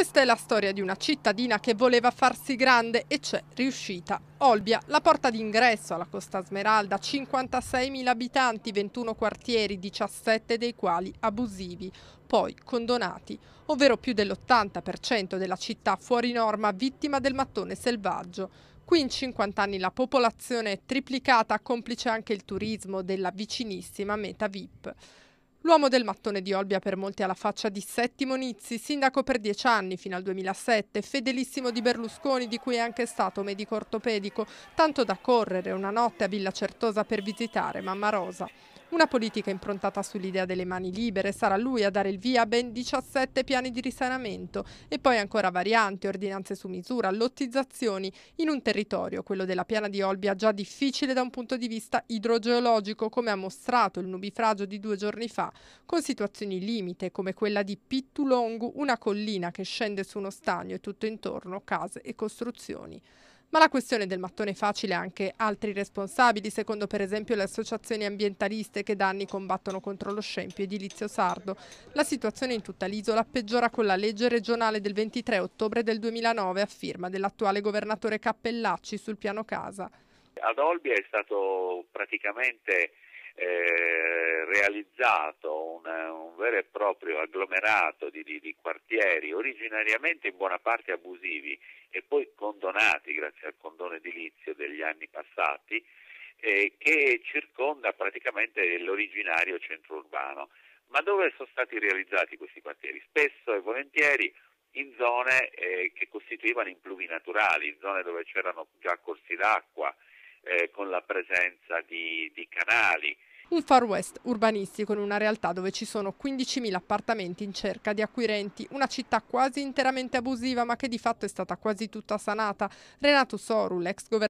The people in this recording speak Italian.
Questa è la storia di una cittadina che voleva farsi grande e c'è riuscita. Olbia, la porta d'ingresso alla Costa Smeralda, 56.000 abitanti, 21 quartieri, 17 dei quali abusivi, poi condonati, ovvero più dell'80% della città fuori norma vittima del mattone selvaggio. Qui in 50 anni la popolazione è triplicata, complice anche il turismo della vicinissima meta VIP. L'uomo del mattone di Olbia per molti ha la faccia di Settimo Nizzi, sindaco per dieci anni fino al 2007, fedelissimo di Berlusconi di cui è anche stato medico ortopedico, tanto da correre una notte a Villa Certosa per visitare Mamma Rosa. Una politica improntata sull'idea delle mani libere sarà lui a dare il via a ben 17 piani di risanamento e poi ancora varianti, ordinanze su misura, lottizzazioni in un territorio, quello della piana di Olbia, già difficile da un punto di vista idrogeologico, come ha mostrato il nubifragio di due giorni fa, con situazioni limite come quella di Pittulongu, una collina che scende su uno stagno e tutto intorno case e costruzioni. Ma la questione del mattone facile ha anche altri responsabili, secondo per esempio le associazioni ambientaliste che da anni combattono contro lo scempio edilizio sardo. La situazione in tutta l'isola peggiora con la legge regionale del 23 ottobre del 2009 a firma dell'attuale governatore Cappellacci sul piano casa. Ad Olbia è stato praticamente eh, realizzato un, un, vero e proprio agglomerato di, di, di quartieri originariamente in buona parte abusivi condonati grazie al condono edilizio degli anni passati eh, che circonda praticamente l'originario centro urbano. Ma dove sono stati realizzati questi quartieri? Spesso e volentieri in zone eh, che costituivano implumi naturali, in zone dove c'erano già corsi d'acqua, eh, con la presenza di, di canali, un far west urbanistico in una realtà dove ci sono 15.000 appartamenti in cerca di acquirenti, una città quasi interamente abusiva ma che di fatto è stata quasi tutta sanata. Renato Soru, l'ex governatore